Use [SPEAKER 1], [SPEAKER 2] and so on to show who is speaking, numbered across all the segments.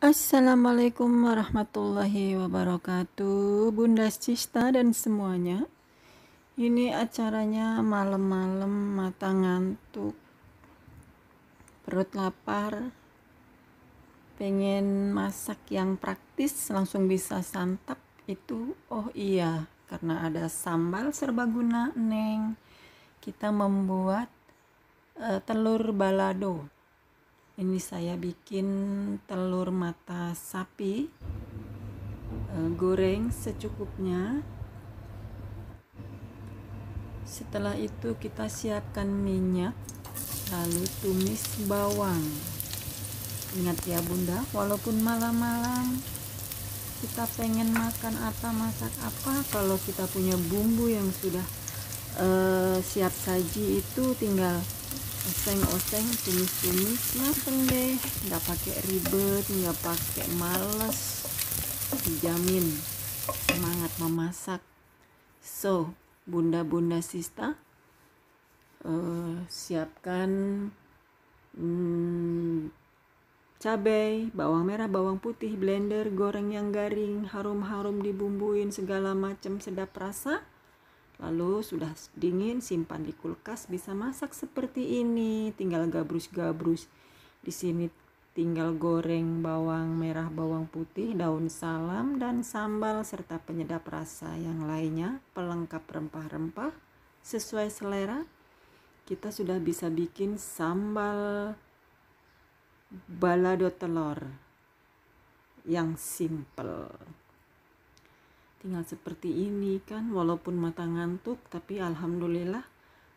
[SPEAKER 1] Assalamualaikum warahmatullahi wabarakatuh Bunda Cista dan semuanya Ini acaranya malam-malam mata ngantuk Perut lapar Pengen masak yang praktis langsung bisa santap Itu oh iya karena ada sambal serbaguna neng Kita membuat uh, telur balado ini saya bikin telur mata sapi eh, goreng secukupnya setelah itu kita siapkan minyak lalu tumis bawang ingat ya bunda walaupun malam-malam kita pengen makan apa masak apa kalau kita punya bumbu yang sudah uh, siap saji itu tinggal oseng-oseng tumis-tumis mateng deh nggak pakai ribet nggak pakai males dijamin semangat memasak so bunda-bunda sista uh, siapkan hmm, cabai bawang merah bawang putih blender goreng yang garing harum-harum dibumbuin segala macam sedap rasa Lalu sudah dingin simpan di kulkas bisa masak seperti ini, tinggal gabrus-gabrus. Di sini tinggal goreng bawang merah, bawang putih, daun salam dan sambal serta penyedap rasa yang lainnya, pelengkap rempah-rempah sesuai selera. Kita sudah bisa bikin sambal balado telur yang simple tinggal seperti ini kan walaupun mata ngantuk tapi alhamdulillah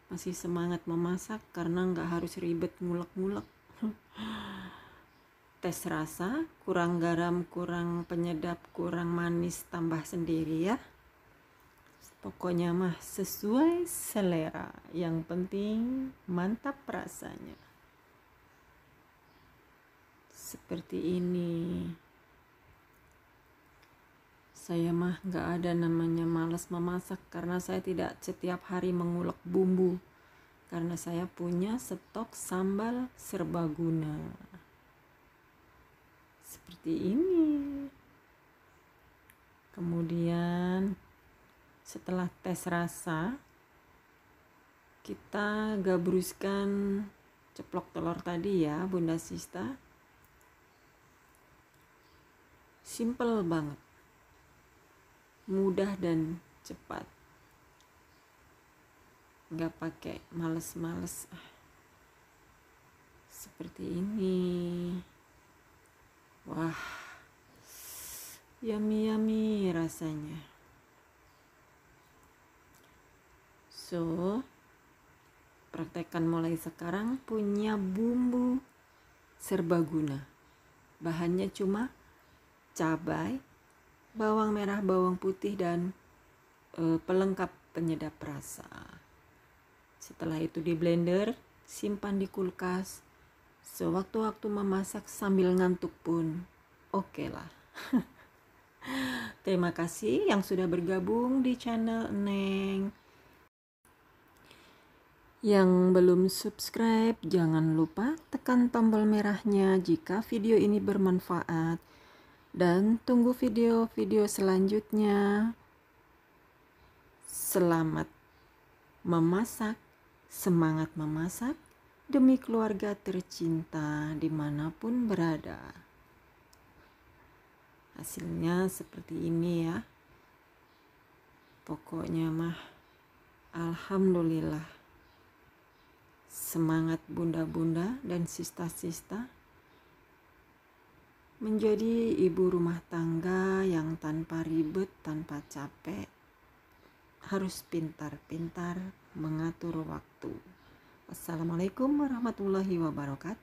[SPEAKER 1] masih semangat memasak karena nggak harus ribet ngulek-ngulek tes rasa kurang garam kurang penyedap kurang manis tambah sendiri ya pokoknya mah sesuai selera yang penting mantap rasanya seperti ini saya mah gak ada namanya males memasak karena saya tidak setiap hari mengulek bumbu. Karena saya punya stok sambal serbaguna. Seperti ini. Kemudian setelah tes rasa, kita gabruskan ceplok telur tadi ya Bunda Sista. Simple banget mudah dan cepat nggak pakai males-males ah, seperti ini wah yummy yummy rasanya so praktekan mulai sekarang punya bumbu serbaguna bahannya cuma cabai bawang merah, bawang putih, dan e, pelengkap penyedap rasa. Setelah itu di blender, simpan di kulkas. Sewaktu-waktu memasak sambil ngantuk pun oke okay lah. Terima kasih yang sudah bergabung di channel Neng. Yang belum subscribe, jangan lupa tekan tombol merahnya jika video ini bermanfaat dan tunggu video-video selanjutnya. Selamat memasak, semangat memasak demi keluarga tercinta dimanapun berada. Hasilnya seperti ini ya. Pokoknya mah, Alhamdulillah. Semangat bunda-bunda dan sista-sista Menjadi ibu rumah tangga yang tanpa ribet, tanpa capek, harus pintar-pintar mengatur waktu. Assalamualaikum warahmatullahi wabarakatuh.